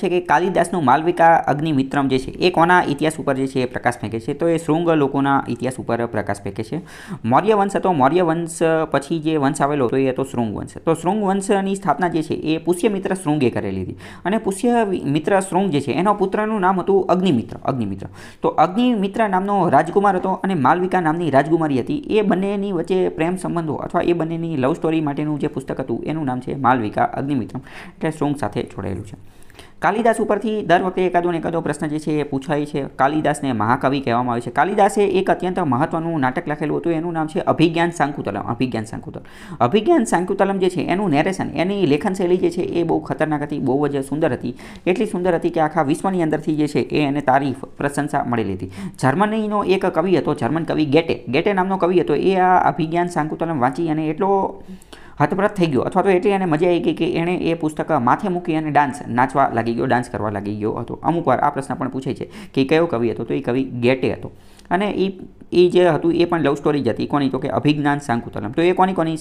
છે કે કાલિદાસનું માલવિકા અગ્નિમિત્રમ જે છે એ કોના ઇતિહાસ ઉપર જે છે એ પ્રકાશ ફેંકે છે તો એ શૃંગ લોકોના ઇતિહાસ ઉપર પ્રકાશ ફેંકે છે મૌર્ય વંશ હતો મૌર્ય વંશ પછી જે વંશ આવેલો હતો એ હતો શૃંગ વંશ તો શૃંગ વંશની સ્થાપના જે છે એ પુષ્ય મિત્ર શૃંગે કરેલી હતી અને પુષ્ય મિત્ર શૃંગ જે છે એનો પુત્રનું નામ હતું અગ્નિમિત્ર અગ્નિમિત્ર તો અગ્નિમિત્ર નામનો રાજકુમાર હતો અને માલવિકા નામની રાજકુમારી હતી એ બંનેની વચ્ચે પ્રેમ સંબંધો અથવા એ બંનેની લવ સ્ટોરી માટેનું જે પુસ્તક હતું એનું નામ છે માલવિકા અગ્નિમિત્રમ એટલે શૃંગ સાથે જોડાયેલું છે કાલિદાસ ઉપરથી દર વખતે એકાદો ને એકાદો પ્રશ્ન જે છે એ પૂછાય છે કાલિદાસને મહાકવિ કહેવામાં આવે છે કાલિદાસે એક અત્યંત મહત્વનું નાટક લખેલું હતું એનું નામ છે અભિજ્ઞાન સાંકુતલમ અભિજ્ઞાન સાંકુતલમ અભિજ્ઞાન સાંકુતલમ જે છે એનું નેરેશન એની લેખન શૈલી જે છે એ બહુ ખતરનાક હતી બહુ જ સુંદર હતી એટલી સુંદર હતી કે આખા વિશ્વની અંદરથી જે છે એ એને તારીફ પ્રશંસા મળેલી હતી જર્મનીનો એક કવિ હતો જર્મન કવિ ગેટે ગેટે નામનો કવિ હતો એ આ અભિજ્ઞાન સાંકુતલમ વાંચી અને એટલો હતપ્રત થઈ ગયો અથવા તો એટલી એને મજા આવી ગઈ કે એણે એ પુસ્તક માથે મૂકી અને ડાન્સ નાચવા લાગી ગયો ડાન્સ કરવા લાગી ગયો હતો અમુક આ પ્રશ્ન પણ પૂછાય છે કે કયો કવિ હતો તો એ કવિ ગેટે હતો અને એ એ જે હતું એ પણ લવ સ્ટોરી જ હતી કોની તો કે અભિજ્ઞાન શાંકુતલમ તો એ કોની કોની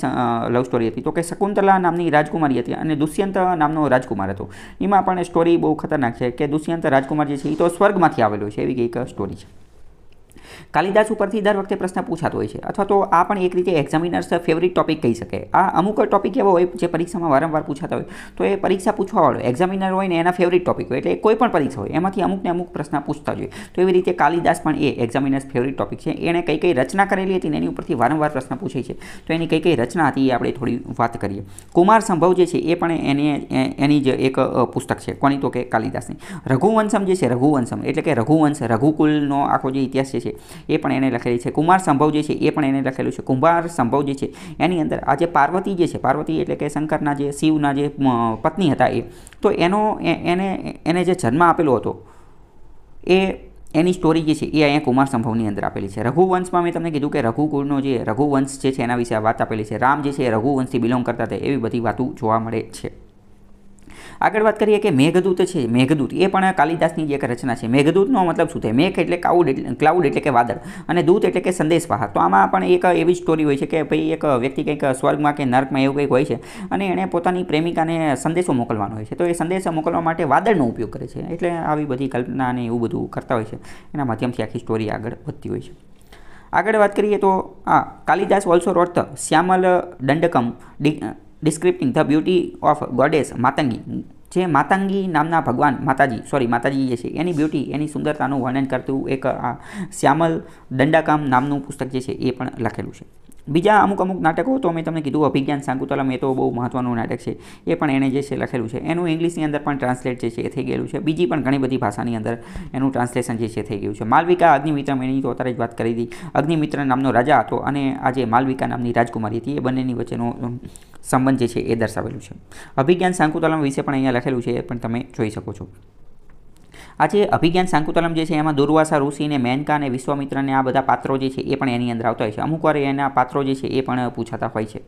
લવ સ્ટોરી હતી તો કે શકુંતલા નામની રાજકુમારી હતી અને દુષ્યંત નામનો રાજકુમાર હતો એમાં પણ સ્ટોરી બહુ ખતરનાક છે કે દુષ્યંત રાજકુમાર જે છે એ તો સ્વર્ગમાંથી આવેલો છે એવી એક સ્ટોરી છે કાલિદાસ ઉપરથી દર વખતે પ્રશ્ન પૂછાતો હોય છે અથવા તો આ પણ એક રીતે એક્ઝામિનર્સ ફેવરિટ ટોપિક કહી શકે આ અમુક ટોપિક એવો હોય જે પરીક્ષામાં વારંવાર પૂછાતા હોય તો એ પરીક્ષા પૂછવાવાળો એક્ઝામિનર હોય ને એના ફેવરિટ ટોપિક હોય એટલે કોઈ પણ પરીક્ષા હોય એમાંથી અમુકને અમુક પ્રશ્ન પૂછતા જોઈએ તો એવી રીતે કાલિદાસ પણ એ એક્ઝામિનર્સ ફેવરિટ ટોપિક છે એણે કઈ કઈ રચના કરેલી હતી ને એની ઉપરથી વારંવાર પ્રશ્ન પૂછાય છે તો એની કઈ કઈ રચના હતી એ આપણે થોડી વાત કરીએ કુમાર સંભવ જે છે એ પણ એને એની જ એક પુસ્તક છે કોની તો કે કાલિદાસની રઘુવંશમ જે છે રઘુવંશમ એટલે કે રઘુવંશ રઘુકુલનો આખો જે ઇતિહાસ છે એ પણ એણે લખેલી છે કુમાર સંભવ જે છે એ પણ એણે લખેલું છે કુંભાર સંભવ જે છે એની અંદર આ જે પાર્વતી જે છે પાર્વતી એટલે કે શંકરના જે શિવના જે પત્ની હતા એ તો એનો એને એને જે જન્મ આપેલો હતો એ એની સ્ટોરી જે છે એ અહીંયા કુમાર સંભવની અંદર આપેલી છે રઘુવંશમાં મેં તમને કીધું કે રઘુકુળનો જે રઘુવંશ જે છે એના વિશે વાત આપેલી છે રામ જે છે એ રઘુવંશથી બિલોંગ કરતા હતા એવી બધી વાતો જોવા મળે છે આગળ વાત કરીએ કે મેઘદૂત છે મેઘદૂત એ પણ કાલિદાસની જે એક રચના છે મેઘદૂતનો મતલબ શું થાય મેઘ એટલે ક્લાઉડ એટલે ક્લાઉડ એટલે કે વાદળ અને દૂત એટલે કે સંદેશવાહક તો આમાં પણ એક એવી સ્ટોરી હોય છે કે ભાઈ એક વ્યક્તિ કંઈક સ્વર્ગમાં કે નર્કમાં એવું કંઈક હોય છે અને એણે પોતાની પ્રેમિકાને સંદેશો મોકલવાનો હોય છે તો એ સંદેશો મોકલવા માટે વાદળનો ઉપયોગ કરે છે એટલે આવી બધી કલ્પના અને એવું બધું કરતા હોય છે એના માધ્યમથી આખી સ્ટોરી આગળ વધતી હોય છે આગળ વાત કરીએ તો આ Kalidas also wrote the Shyamala Dandakam describing the beauty of goddess Matangi જે માતંગી નામના ભગવાન માતાજી સોરી માતાજી જે છે એની બ્યુટી એની સુંદરતાનું વર્ણન કરતું એક શ્યામલ દંડાકામ નામનું પુસ્તક જે છે એ પણ લખેલું છે બીજા અમુક અમુક નાટકો તો મેં તમને કીધું અભિજ્ઞાન સાંકુતલમ એ તો બહુ મહત્વનું નાટક છે એ પણ એણે જે છે લખેલું છે એનું ઇંગ્લિશની અંદર પણ ટ્રાન્સલેટ જે છે એ થઈ ગયેલું છે બીજી પણ ઘણી બધી ભાષાની અંદર એનું ટ્રાન્સલેશન જે છે થઈ ગયું છે માલવિકા અગ્નિમિત્ર એની તો અત્યારે જ વાત કરી હતી અગ્નિમિત્ર નામનો રાજા હતો અને આજે માલવિકા નામની રાજકુમારી હતી એ બંનેની વચ્ચેનો સંબંધ જે છે એ દર્શાવેલું છે અભિજ્ઞાન સાંકુતલમ વિશે પણ અહીંયા લખેલું છે એ પણ તમે જોઈ શકો છો આ જે અભિજ્ઞાન સાંકુતલમ જે છે એમાં દુર્વાસા ઋષિને મેનકા અને વિશ્વામિત્રને આ બધા પાત્રો જે છે એ પણ એની અંદર આવતા હોય છે અમુક વાર એના પાત્રો જે છે એ પણ પૂછાતા હોય છે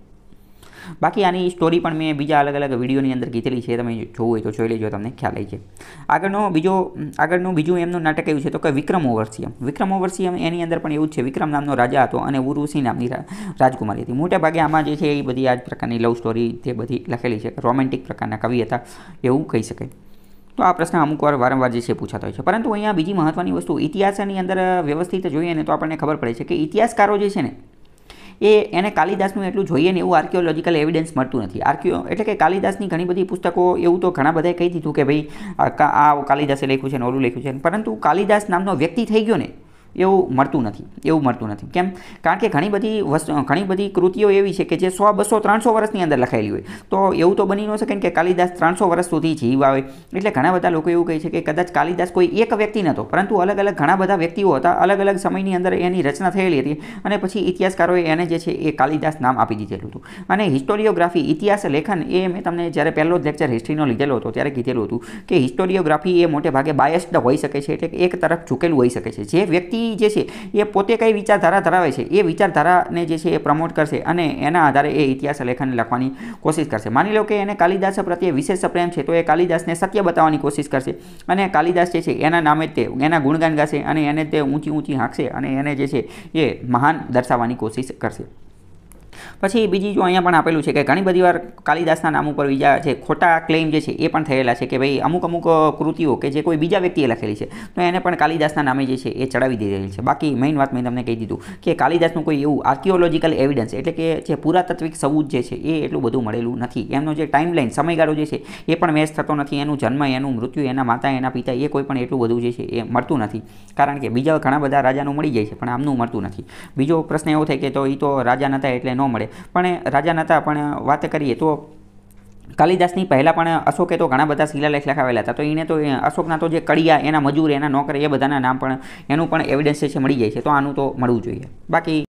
બાકી આની સ્ટોરી પણ મેં બીજા અલગ અલગ વિડીયોની અંદર કીધેલી છે તમે જોવું હોય તો જોઈ લેજો તમને ખ્યાલ આવી જાય આગળનો બીજો આગળનું બીજું એમનું નાટક એવું છે તો કે વિક્રમ ઓવરસીયમ વિક્રમ ઓવરસીયમ એની અંદર પણ એવું જ છે વિક્રમ નામનો રાજા હતો અને ઉરુસિંહ નામની રાજકુમારી હતી મોટા ભાગે આમાં જે છે એ બધી આ પ્રકારની લવ સ્ટોરી તે બધી લખેલી છે રોમેન્ટિક પ્રકારના કવિ હતા એવું કહી શકાય તો આ પ્રશ્ન અમુક વાર વારંવાર જે છે પૂછાતો હોય છે પરંતુ અહીંયા બીજી મહત્ત્વની વસ્તુ ઇતિહાસની અંદર વ્યવસ્થિત જોઈએ ને તો આપણને ખબર પડે છે કે ઇતિહાસકારો જે છે ને એ એને કાલિદાસનું એટલું જોઈએ ને એવું આર્કિયોલોજિકલ એવિડન્સ મળતું નથી આર્કિયો એટલે કે કાલિદાસની ઘણી બધી પુસ્તકો એવું તો ઘણા બધાએ કહી દીધું કે ભાઈ આ કાલિદાસે લખ્યું છે ને ઓલું લખ્યું છે પરંતુ કાલિદાસ નામનો વ્યક્તિ થઈ ગયો ને એવું મળતું નથી એવું મળતું નથી કેમ કારણ કે ઘણી બધી વસ્તુ ઘણી બધી કૃતિઓ એવી છે કે જે સો બસો ત્રણસો વર્ષની અંદર લખાયેલી હોય તો એવું તો બની ન શકે ને કે કાલિદાસ ત્રણસો વર્ષ સુધી જીવાવે એટલે ઘણા બધા લોકો એવું કહે છે કે કદાચ કાલિદાસ કોઈ એક વ્યક્તિ નહોતો પરંતુ અલગ અલગ ઘણા બધા વ્યક્તિઓ હતા અલગ અલગ સમયની અંદર એની રચના થયેલી હતી અને પછી ઇતિહાસકારોએ એને જે છે એ કાલિદાસ નામ આપી દીધેલું હતું અને હિસ્ટોરિયોગ્રાફી ઇતિહાસ લેખન એ મેં તમને જ્યારે પહેલો લેક્ચર હિસ્ટ્રીનો લીધેલો હતો ત્યારે કીધેલું હતું કે હિસ્ટોરિયોગ્રાફી એ મોટે ભાગે બાયસ્ડ હોઈ શકે છે એટલે એક તરફ ઝૂકેલું હોઈ શકે છે જે વ્યક્તિ વ્યક્તિ જે છે એ પોતે કઈ વિચારધારા ધરાવે છે એ વિચારધારાને જે છે એ પ્રમોટ કરશે અને એના આધારે એ ઇતિહાસ લેખન લખવાની કોશિશ કરશે માની લો કે એને કાલિદાસ પ્રત્યે વિશેષ પ્રેમ છે તો એ કાલિદાસને સત્ય બતાવવાની કોશિશ કરશે અને કાલિદાસ જે છે એના નામે તે એના ગુણગાન ગાશે અને એને તે ઊંચી ઊંચી હાંકશે અને એને જે છે એ મહાન દર્શાવવાની કોશિશ કરશે પછી બીજી જો અહીંયા પણ આપેલું છે કે ઘણી બધી વાર કાલિદાસના નામ ઉપર બીજા જે ખોટા ક્લેમ જે છે એ પણ થયેલા છે કે ભાઈ અમુક અમુક કૃતિઓ કે જે કોઈ બીજા વ્યક્તિએ લખેલી છે તો એને પણ કાલિદાસના નામે જે છે એ ચડાવી દીધેલી છે બાકી મેઇન વાત મેં તમને કહી દીધું કે કાલિદાસનું કોઈ એવું આર્કિયોલોજીકલ એવિડન્સ એટલે કે જે પુરાતત્વિક સબૂત જે છે એ એટલું બધું મળેલું નથી એમનો જે ટાઈમલાઈન સમયગાળો જે છે એ પણ મેચ થતો નથી એનું જન્મ એનું મૃત્યુ એના માતા એના પિતા એ કોઈ પણ એટલું બધું જે છે એ મળતું નથી કારણ કે બીજા ઘણા બધા રાજાનું મળી જાય છે પણ આમનું મળતું નથી બીજો પ્રશ્ન એવો થાય કે તો એ તો રાજા નહોતા એટલે નો મળે પણ રાજા નહોતા પણ વાત કરીએ તો કાલિદાસની પહેલાં પણ અશોકે તો ઘણા બધા શિલાલેખ લખાવેલા હતા તો એને તો અશોકના તો જે કડિયા એના મજૂર એના નોકર એ બધાના નામ પણ એનું પણ એવિડન્સ છે મળી જાય છે તો આનું તો મળવું જોઈએ બાકી